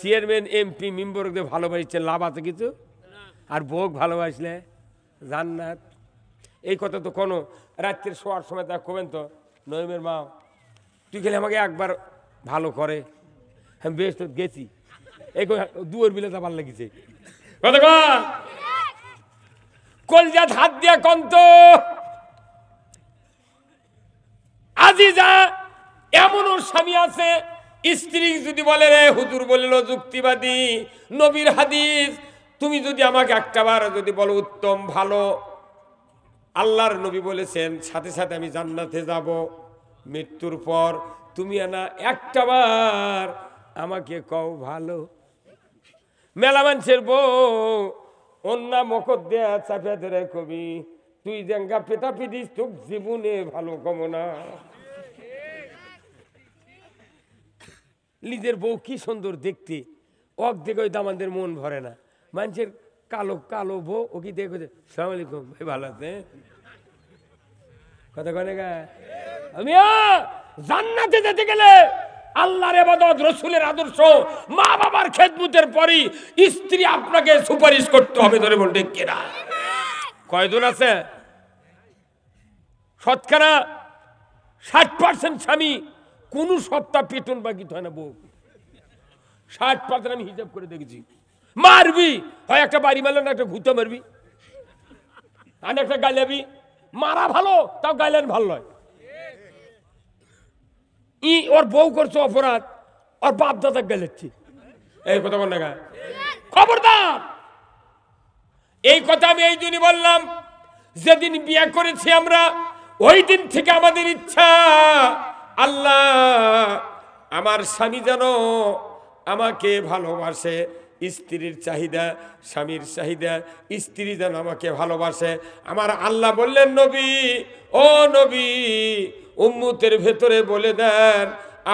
Chairman MP মেম্বরকে ভালোবাসছে লাভ আছে কিছু আর ভোগ ভালোবাসলে জান্নাত এই কথা তো কোনো রাত্রির শোয়ার সময় তা কবেন তো নয়মের মা তুই গেলে আমাকে একবার ভালো করে হ্যাঁ বেশ তো গেছি এই দুয়ের বিলে যাবার লেগেছে কতক্ষণ কলজাত হাত দিয়া কন্ত এমন ওর স্বামী আছে স্ত্রী যদি বলে রে হুজুর বলিল যুক্তিবাদী নবীর হাদিস তুমি যদি আমাকে একটাবার যদি বলো উত্তম ভালো আল্লাহর নবী বলেছেন সাথে সাথে আমি জান্নাতে যাব মৃত্যুর পর তুমি আনা একটাবার আমাকে কও ভালো মেলা মানুষের বউ অন্যা মকর দেয়া চাপিয়া ধরে কবি তুই জেঙ্গা পেতা পিদিস তোর জীবনে ভালো কমনা নিজের বউ কি সুন্দর দেখতে অক দেখে ওই দামানদের মন ভরে না মানুষের কালো কালো বউ ও কি দেখে সালাম আলাইকুম ভাই ভালো আছে কথা কনে আমি জান্নাতে যেতে গেলে আল্লাহর এবাদত রসুলের আদর্শ মা বাবার খেদমুতের পরই স্ত্রী আপনাকে সুপারিশ করতে হবে ধরে বলতে কেনা কয়জন আছে শতকরা ষাট পার্সেন্ট স্বামী কোনো সপ্তাহ বা বাকি হয় না বউ ষাট পাতা আমি হিসাব করে দেখেছি মারবি হয় একটা বাড়ি মারলে না একটা ঘুরতে মারবি আর একটা গাইলাবি মারা ভালো তাও গাইলেন ভালো নয় ই ওর বউ করছে অপরাধ ওর বাপ দাদা গেলেছি এই কথা বল না খবরদার এই কথা আমি এই জন্য বললাম যেদিন বিয়ে করেছি আমরা ওই দিন থেকে আমাদের ইচ্ছা আল্লাহ আমার স্বামী যেন আমাকে ভালোবাসে স্ত্রীর চাহিদা স্বামীর চাহিদা স্ত্রী যেন আমাকে ভালোবাসে আমার আল্লাহ বললেন নবী ও নবী উম্মুতের ভেতরে বলে দেন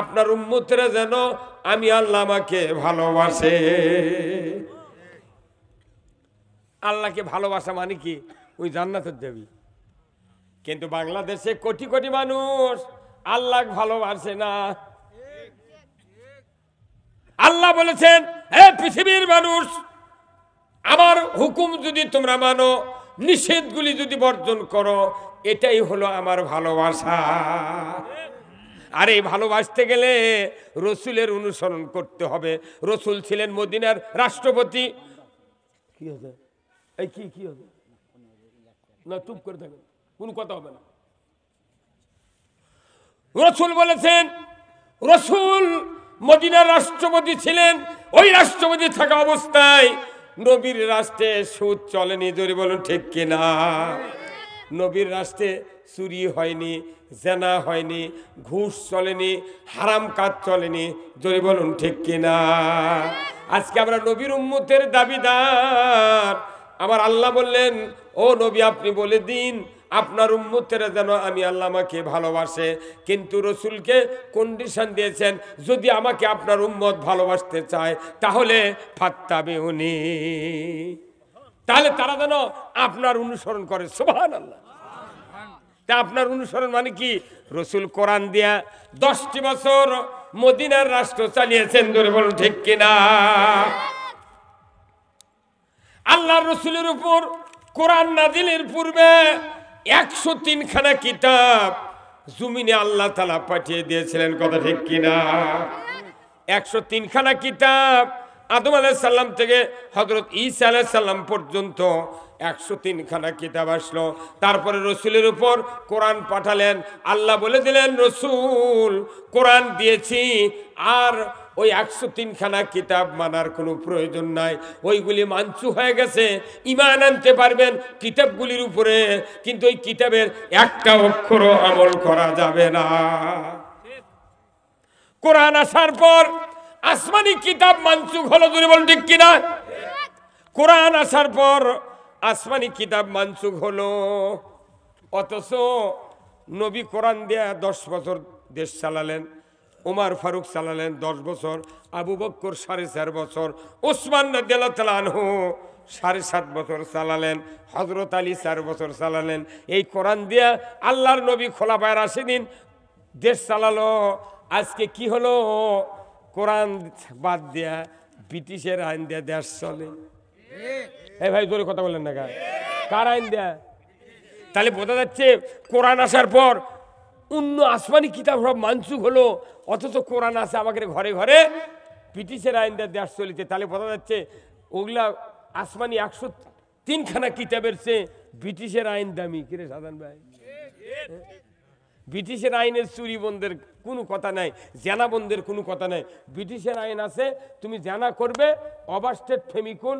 আপনার উম্মুতেরা যেন আমি আল্লাহ আমাকে ভালোবাসে আল্লাহকে ভালোবাসা মানে কি ওই জান্নাতের দেবী কিন্তু বাংলাদেশে কোটি কোটি মানুষ আল্লাহ ভালোবাসে না আল্লাহ বলেছেন হে পৃথিবীর মানুষ আমার হুকুম যদি তোমরা মানো নিষেধগুলি যদি বর্জন করো এটাই হলো আমার ভালোবাসা আর এই ভালোবাসতে গেলে রসুলের অনুসরণ করতে হবে রসুল ছিলেন মদিনার রাষ্ট্রপতি কি হবে এই কি কি হবে না চুপ করে থাকবে কোনো কথা হবে না রসুল বলেছেন রসুল মদিনার রাষ্ট্রপতি ছিলেন ওই রাষ্ট্রপতি থাকা অবস্থায় নবীর রাষ্ট্রে সুদ চলেনি জোরে বলুন ঠিক কিনা নবীর রাষ্ট্রে চুরি হয়নি জেনা হয়নি ঘুষ চলেনি হারাম কাজ চলেনি জোরে বলুন ঠিক কিনা আজকে আমরা নবীর উম্মতের দাবিদার আমার আল্লাহ বললেন ও নবী আপনি বলে দিন আপনার উম্মতেরা যেন আমি আল্লাহ আমাকে ভালোবাসে কিন্তু রসুলকে কন্ডিশন দিয়েছেন যদি আমাকে আপনার উম্মত ভালোবাসতে চায় তাহলে ফাত্তাবে উনি তাহলে তারা যেন আপনার অনুসরণ করে সোহান আল্লাহ তা আপনার অনুসরণ মানে কি রসুল কোরআন দিয়া দশটি বছর মদিনার রাষ্ট্র চালিয়েছেন ধরে বলুন ঠিক কিনা আল্লাহ রসুলের উপর কোরআন নাজিলের পূর্বে একশো তিনখানা কিতাব জুমিনে আল্লাহ তালা পাঠিয়ে দিয়েছিলেন কথা ঠিক কিনা একশো তিনখানা কিতাব আদম আলাইসাল্লাম থেকে হজরত ইসা সাল্লাম পর্যন্ত একশো তিনখানা কিতাব আসলো তারপরে রসুলের উপর কোরআন পাঠালেন আল্লাহ বলে দিলেন রসুল কোরআন দিয়েছি আর ওই একশো তিনখানা কিতাব মানার কোনো প্রয়োজন নাই ওইগুলি মানসু হয়ে গেছে ইমান আনতে পারবেন কিতাবগুলির উপরে কিন্তু ওই কিতাবের একটা অক্ষরও আমল করা যাবে না কোরআন আসার পর আসমানি কিতাব মানসুখ হলো তুমি বল ঠিক কিনা কোরআন আসার পর আসমানি কিতাব মানসুখ হলো অথচ নবী কোরআন দেয়া দশ বছর দেশ চালালেন উমার ফারুক চালালেন দশ বছর আবু বক্কর সাড়ে চার বছর ওসমান দেলাতলানহ সাড়ে সাত বছর চালালেন হজরত আলী চার বছর চালালেন এই কোরআন দিয়া আল্লাহর নবী খোলা পায়ের দিন দেশ চালালো আজকে কি হলো কোরআন বাদ দেয়া ব্রিটিশের আইন দেয়া দেশ চলে এই ভাই জোরে কথা বললেন না কার আইন দেয়া তাহলে বোঝা যাচ্ছে কোরআন আসার পর অন্য আসমানি কিতাব সব মানসুক হলো অথচ কোরআন আছে আমাদের ঘরে ঘরে ব্রিটিশের আইনদের দেশ চলিতে তাহলে বোঝা যাচ্ছে ওগুলা আসমানি একশো তিনখানা কিতাবের চেয়ে ব্রিটিশের আইন দামি কিরে সাধারণ ভাই ব্রিটিশের আইনের চুরি বন্ধের কোনো কথা নাই জেনা বন্ধের কোনো কথা নাই ব্রিটিশের আইন আছে তুমি জেনা করবে অবাস্টেড ফেমিকুন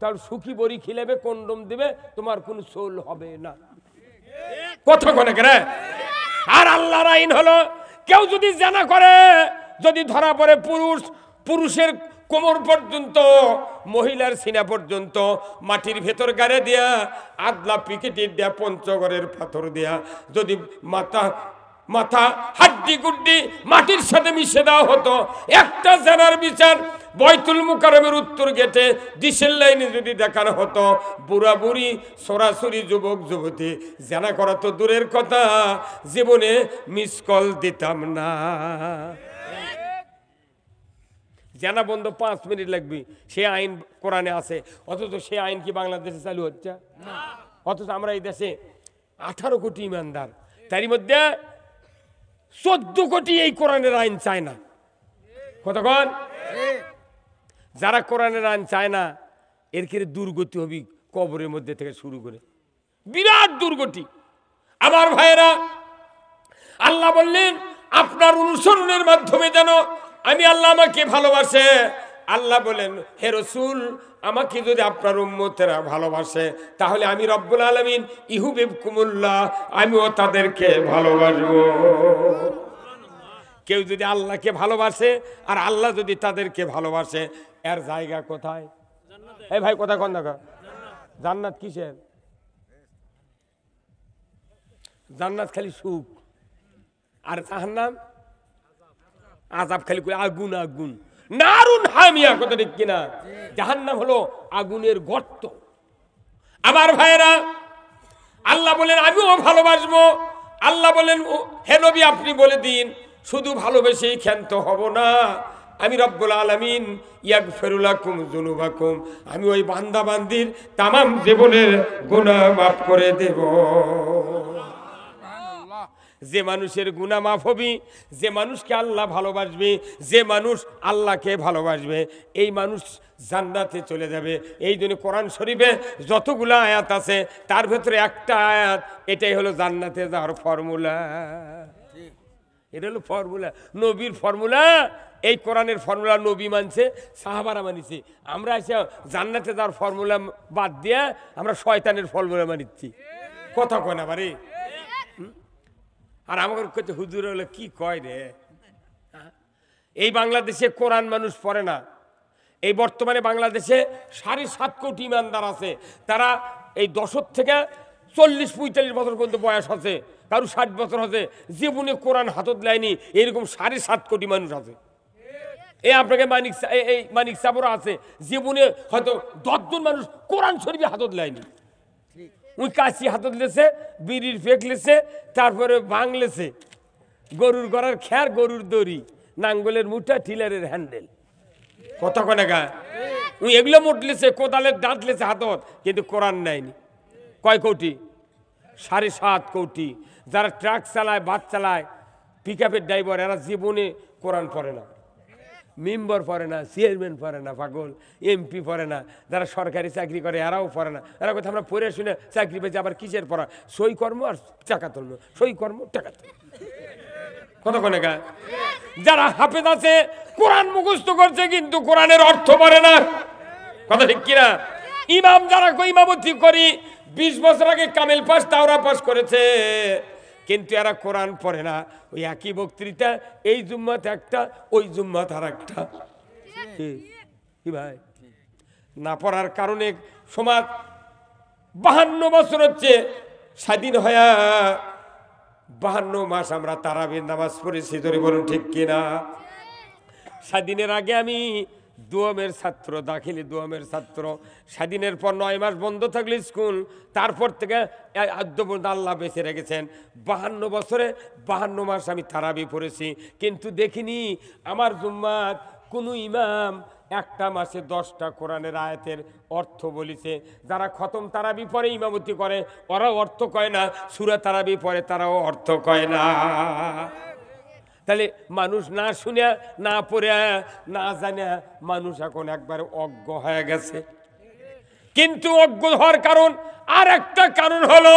তার সুখী বড়ি খিলেবে কন্ডম দেবে তোমার কোনো সোল হবে না কথা কনে কেন আর আল্লাহর আইন হলো কেউ যদি জানা করে যদি ধরা পড়ে পুরুষ পুরুষের কোমর পর্যন্ত মহিলার সিনা পর্যন্ত মাটির ভেতর গাড়ে দেয়া আদলা পিকেটির দেয়া পঞ্চগড়ের পাথর দেয়া যদি মাথা মাথা হাড্ডি গুড্ডি মাটির সাথে মিশে দেওয়া হতো একটা জানার বিচার বয়তুল মুকারমের উত্তর গেটে ডিসেল লাইনে যদি দেখানো হতো বুড়া বুড়ি সরাসরি যুবক যুবতী জানা করা তো দূরের কথা জীবনে মিস কল দিতাম না জানা বন্ধ পাঁচ মিনিট লাগবে সে আইন কোরআনে আছে অথচ সে আইন কি বাংলাদেশে চালু হচ্ছে অথচ আমরা এই দেশে আঠারো কোটি ইমানদার তারই মধ্যে চোদ্দ কোটি এই কোরআনের আইন চায় না কতক্ষণ যারা কোরআনের আইন চায় না এর ক্ষেত্রে দুর্গতি হবি কবরের মধ্যে থেকে শুরু করে বিরাট দুর্গতি আমার ভাইয়েরা আল্লাহ বললেন আপনার অনুসরণের মাধ্যমে যেন আমি আল্লাহ আমাকে ভালোবাসে আল্লাহ বলেন হে রসুল আমাকে যদি আপনার উম্মতেরা ভালোবাসে তাহলে আমি রব্বুল আলমিন ইহুবেব কুমুল্লাহ আমিও তাদেরকে ভালোবাসবো কেউ যদি আল্লাহকে ভালোবাসে আর আল্লাহ যদি তাদেরকে ভালোবাসে এর জায়গা কোথায় এই ভাই কোথায় কোন দেখা জান্নাত কিসের জান্নাত খালি সুখ আর জাহান্নাম আজাব খালি করে আগুন আগুন নারুন হামিয়া কথা ঠিক কিনা জাহান্নাম হলো আগুনের গর্ত আমার ভাইয়েরা আল্লাহ বলেন আমিও ভালোবাসবো আল্লাহ বলেন হে নবী আপনি বলে দিন শুধু ভালোবেসেই ক্ষান্ত হব না আমি রব্বুল আলমিন ইয়াক ফেরুলাকুম জুনুবাকুম আমি ওই বান্দা বান্দির তামাম জীবনের গুণা মাফ করে দেব যে মানুষের গুণা মাফ হবি যে মানুষকে আল্লাহ ভালোবাসবে যে মানুষ আল্লাহকে ভালোবাসবে এই মানুষ জান্নাতে চলে যাবে এই জন্য কোরআন শরীফে যতগুলো আয়াত আছে তার ভেতরে একটা আয়াত এটাই হলো জান্নাতে যাওয়ার ফর্মুলা এটা হলো ফর্মুলা নবীর ফর্মুলা এই কোরআনের ফর্মুলা নবী মানছে সাহাবারা মানিছে আমরা এসে জান্নাতে তার ফর্মুলা বাদ দিয়ে আমরা শয়তানের ফর্মুলা মানিচ্ছি কথা কয় না বারে আর আমাকে কচ্ছে হুজুর হলে কি কয় রে এই বাংলাদেশে কোরআন মানুষ পড়ে না এই বর্তমানে বাংলাদেশে সাড়ে সাত কোটি ইমানদার আছে তারা এই দশক থেকে চল্লিশ পঁয়তাল্লিশ বছর পর্যন্ত বয়স আছে কারো ষাট বছর আছে জীবনে কোরআন হাতত লাইনি এরকম সাড়ে সাত কোটি মানুষ আছে এই আপনাকে মানিক এই মানিক সাবরা আছে জীবনে হয়তো দশজন মানুষ কোরআন শরীফে হাতত লাইনি উই কাশি হাতত লেছে বিড়ির ফেক লেছে তারপরে ভাঙলেছে গরুর গড়ার খ্যার গরুর দড়ি নাঙ্গলের মুঠা টিলারের হ্যান্ডেল কথা কনে গা এগুলো মুটলেছে কোদালের দাঁত লেছে হাতত কিন্তু কোরআন নেয়নি কয় কোটি সাড়ে সাত কোটি যারা ট্রাক চালায় বাস চালায় পিক আপের ড্রাইভার এরা জীবনে কোরআন পড়ে না মেম্বার পড়ে না চেয়ারম্যান পড়ে না পাগল এমপি পড়ে না যারা সরকারি চাকরি করে এরাও পড়ে না এরা কথা আমরা পড়ে শুনে চাকরি পেয়েছি আবার কিসের পড়া সই কর্ম আর টাকা তুলব সই কর্ম টাকা তুলব কতক্ষণে গা যারা হাফেজ আছে কোরআন মুখস্ত করছে কিন্তু কোরআনের অর্থ পড়ে না কথা ঠিক কিনা ইমাম যারা ইমামতি করি বিশ বছর আগে কামেল পাস তাওরা পাস করেছে কিন্তু এরা কোরআন পড়ে না ওই একই বক্তৃতা এই জুম্মাত একটা ওই জুম্মাত আর একটা কি ভাই না পড়ার কারণে সমাজ বাহান্ন বছর হচ্ছে স্বাধীন হয়া বাহান্ন মাস আমরা তারাবির নামাজ পড়েছি ধরে বলুন ঠিক কিনা স্বাধীনের আগে আমি দুয়ামের ছাত্র দাখিলি দুয়ামের ছাত্র স্বাধীনের পর নয় মাস বন্ধ থাকলে স্কুল তারপর থেকে আদ্যপুর আল্লাহ বেঁচে রেখেছেন বাহান্ন বছরে বাহান্ন মাস আমি তারাবি পড়েছি কিন্তু দেখিনি আমার জুম্মাত কোনো ইমাম একটা মাসে দশটা কোরআনের আয়াতের অর্থ বলিছে যারা খতম তারাবি পরে ইমামতি করে ওরাও অর্থ কয় না সুরা তারাবি পরে তারাও অর্থ কয় না তাহলে মানুষ না শুনে না পড়ে না জানে মানুষ এখন একবারে অজ্ঞ হয়ে গেছে কিন্তু অজ্ঞ হওয়ার কারণ আর একটা কারণ হলো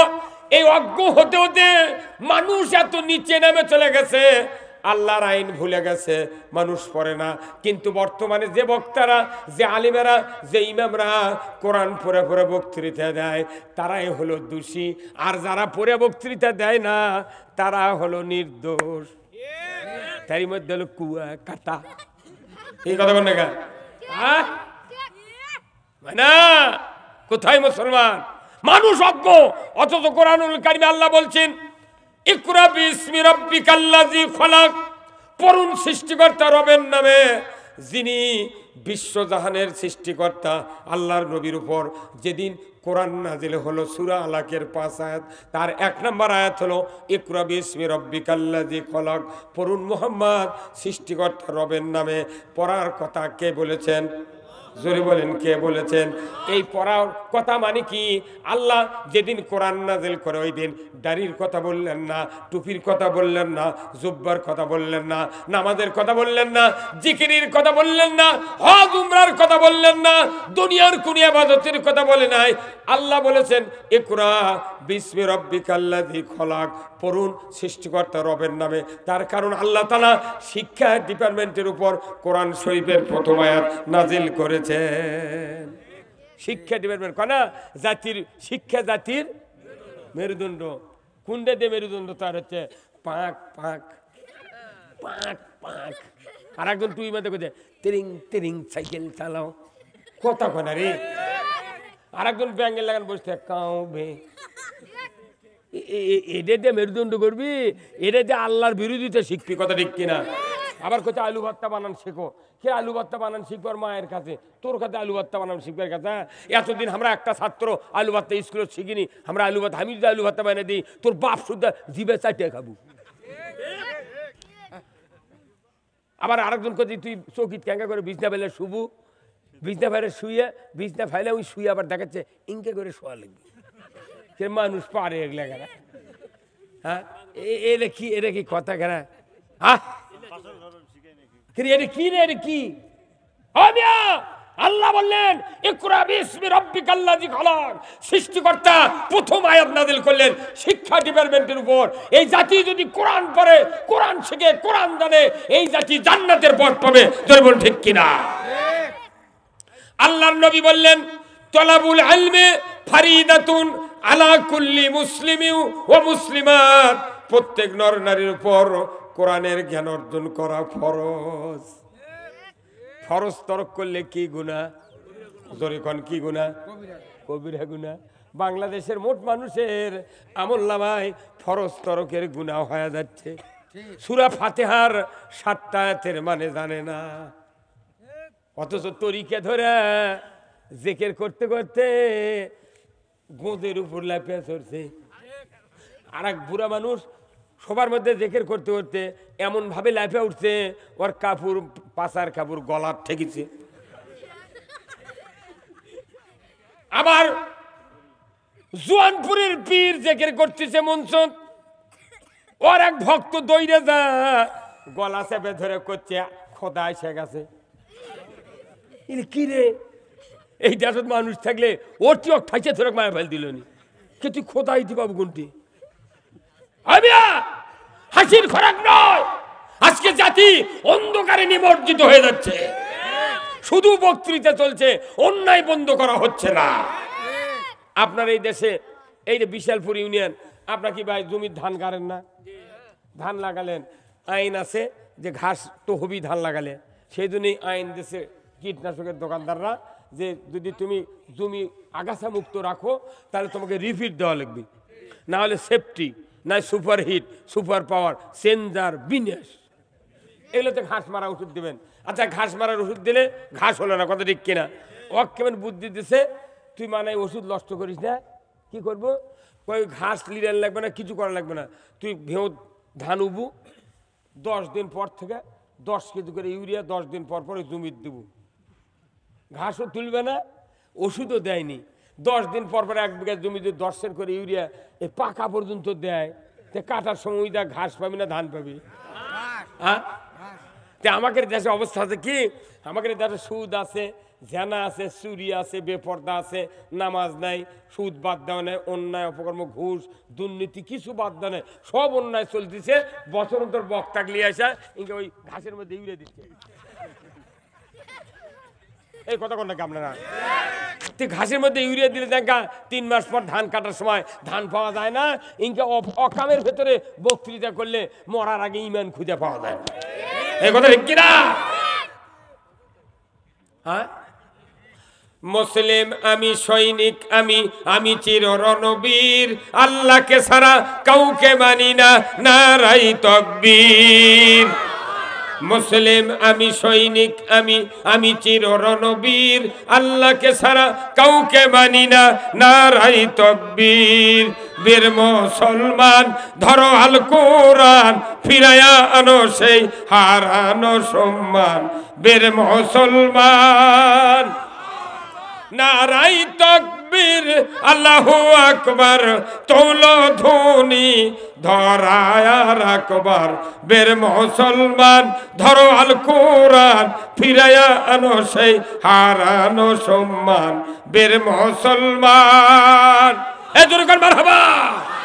এই অজ্ঞ হতে হতে মানুষ এত নিচে নেমে চলে গেছে আল্লাহর আইন ভুলে গেছে মানুষ পড়ে না কিন্তু বর্তমানে যে বক্তারা যে আলিমেরা যে ইমামরা কোরআন পরে পরে বক্তৃতা দেয় তারাই হলো দোষী আর যারা পরে বক্তৃতা দেয় না তারা হলো নির্দোষ তারই মধ্যে হলো কুয়া কাটা এই কথা বল না হ্যাঁ? কোথায় মুসলমান মানুষ অজ্ঞ অথচ কোরআনুল কারিমে আল্লাহ বলছেন ইকরা বিসমি রব্বিকাল্লাজি খলাক পরুণ সৃষ্টিকর্তা রবের নামে যিনি বিশ্বজাহানের সৃষ্টিকর্তা আল্লাহর নবীর উপর যেদিন কোরআন নাজিল হলো সুরা আলাকের পাঁচ আয়াত তার এক নম্বর আয়াত হলো ইকরা বিসমি রব্বিকাল্লাজি খলক পরুণ মোহাম্মদ সৃষ্টিকর্তা রবের নামে পড়ার কথা কে বলেছেন জোরে বলেন কে বলেছেন এই পড়ার কথা মানে কি আল্লাহ যেদিন কোরআন নাজেল করে ওই দিন দাড়ির কথা বললেন না টুপির কথা বললেন না জুব্বার কথা বললেন না নামাজের কথা বললেন না জিকিরির কথা বললেন না হুমরার কথা বললেন না দুনিয়ার কোন আবাদতের কথা বলে নাই আল্লাহ বলেছেন একরা বিস্মে রব্বিকাল্লাদি খলাক পড়ুন সৃষ্টিকর্তা রবের নামে তার কারণ আল্লাহ তালা শিক্ষা ডিপার্টমেন্টের উপর কোরআন শরীফের প্রথম আয়াত নাজিল করে করেছেন শিক্ষা ডিপার্টমেন্ট কনা জাতির শিক্ষা জাতির মেরুদণ্ড কুন্ডে দিয়ে মেরুদণ্ড তার হচ্ছে পাক পাক পাক পাক আর একজন টুই মাঝে কোথায় তেরিং তেরিং সাইকেল চালাও কত কনা রে আর একজন ব্যাঙ্গের লাগান বসতে কাউ বে ভে দিয়ে মেরুদণ্ড করবি দিয়ে আল্লাহর বিরোধিতা শিখবি কথা ঠিক কিনা আবার কোথায় আলু ভর্তা বানান শেখো কে আলু ভর্তা বানান শিখবার মায়ের কাছে তোর কাছে আলু ভর্তা বানান শিখবার কাছে হ্যাঁ এতদিন আমরা একটা ছাত্র আলু ভর্তা স্কুলে শিখিনি আমরা আলু ভর্তা আমি যদি আলু ভর্তা বানিয়ে দিই তোর বাপ শুদ্ধ জিভে চাটিয়ে খাবো আবার আরেকজন কদি তুই চৌকিত ক্যাঙ্কা করে বিছনা ফেলে শুভু বিছনা ফেলে শুয়ে বিছনা ফেলে ওই শুয়ে আবার দেখাচ্ছে ইঙ্কে করে শোয়া লাগবে সে মানুষ পারে এগুলা কেনা হ্যাঁ এ রেখি এ রেখি কথা কেনা হ্যাঁ কি রে রে কি আল্লাহ বললেন সৃষ্টিকর্তা প্রথম আয়াত নাজিল করলেন শিক্ষা ডিপার্টমেন্টের উপর এই জাতি যদি কোরআন পড়ে কোরআন শিখে কোরআন জানে এই জাতি জান্নাতের পথ পাবে বল ঠিক কিনা আল্লাহর নবী বললেন তলাবুল আলমে ফারিদাতুন আলা কুল্লি মুসলিমিউ ও মুসলিমাত প্রত্যেক নর নারীর উপর কোরআনের জ্ঞান অর্জন করা ফরজ ফরজ তরক করলে কি গুণা জরিখন কি গুণা কবিরা গুণা বাংলাদেশের মোট মানুষের আমল্লামায় ফরজ তরকের গুণা হয়ে যাচ্ছে সুরা ফাতেহার সাতটা মানে জানে না অথচ তরিকে ধরে জেকের করতে করতে গোঁদের উপর লাফিয়া চড়ছে আর এক বুড়া মানুষ সবার মধ্যে জেকের করতে করতে এমনভাবে লাইফে উঠছে ওর কাপড় পাচার কাপড় গলার ঠেকেছে আবার জোয়ানপুরের পীর জেকের করতেছে মনসন ওর এক ভক্ত দৈরে যা গলা চেপে ধরে করছে খোদা এসে গেছে কি রে এই দেশত মানুষ থাকলে ওর টিও ঠাইছে ধরে মায়া ফেল দিলনি কে তুই খোদা ইতি পাবো কোনটি আমি হাসির খোরাক নয় আজকে জাতি অন্ধকারে নিমজ্জিত হয়ে যাচ্ছে শুধু বক্তৃতা চলছে অন্যায় বন্ধ করা হচ্ছে না আপনার এই দেশে এই যে বিশালপুর ইউনিয়ন আপনার কি ভাই জমির ধান কারেন না ধান লাগালেন আইন আছে যে ঘাস তো হবি ধান লাগালে সেই জন্যই আইন দেশে কীটনাশকের দোকানদাররা যে যদি তুমি জমি আগাছা মুক্ত রাখো তাহলে তোমাকে রিফিট দেওয়া লাগবে না হলে সেফটি নাই super hit super power changer বিনেস এগুলোতে ঘাস মারা ওষুধ দেবেন আচ্ছা ঘাস মারার ওষুধ দিলে ঘাস হলো না কথা ঠিক কিনা ও কেমন বুদ্ধি দিছে তুই মানে ওষুধ নষ্ট করিস না কি করবো ওই ঘাস লিরান লাগবে না কিছু করা লাগবে না তুই ভেউ ধান উবু দশ দিন পর থেকে দশ কেজি করে ইউরিয়া দশ দিন পর পর জমির দেবো ঘাসও তুলবে না ওষুধও দেয়নি দশ দিন পর পর এক বিঘা জমিতে দর্শন করে ইউরিয়া এ পাকা পর্যন্ত দেয় তে কাটার সময় দেখ ঘাস পাবি না ধান পাবি হ্যাঁ তে আমাদের দেশে অবস্থা আছে কি আমাদের দেশে সুদ আছে জেনা আছে চুরি আছে বেপর্দা আছে নামাজ নাই সুদ বাদ দেওয়া নেই অন্যায় অপকর্ম ঘুষ দুর্নীতি কিছু বাদ দেওয়া নেই সব অন্যায় চলতেছে বছর অন্তর বক আসা ইংকে ওই ঘাসের মধ্যে ইউরিয়া দিচ্ছে এই কথা কোনটা কামলে না তুই ঘাসের মধ্যে ইউরিয়া দিলে দেখা তিন মাস পর ধান কাটার সময় ধান পাওয়া যায় না ইনকা অকামের ভেতরে বক্তৃতা করলে মরার আগে ইমান খুঁজে পাওয়া যায় না এই কথা কিনা হ্যাঁ মুসলিম আমি সৈনিক আমি আমি চির রণবীর আল্লাহকে সারা কাউকে মানি না নারাই তকবীর মুসলিম আমি সৈনিক আমি আমি চির রণবীর আল্লাহকে সারা কাউকে মানি না নারাই তকবীর বীর মুসলমান ধরো আল কোরআন ফিরায়া আনো সেই হারানো সম্মান বীর মুসলমান নারাই তকবীর আল্লাহু আকবার তোলো ধনী ধরায়া রাখবার বের মুসলমান ধরো আল কোরআন ফিরায়া আনো সেই হারানো সম্মান বের মুসলমান এ দুর্গন মারহাবা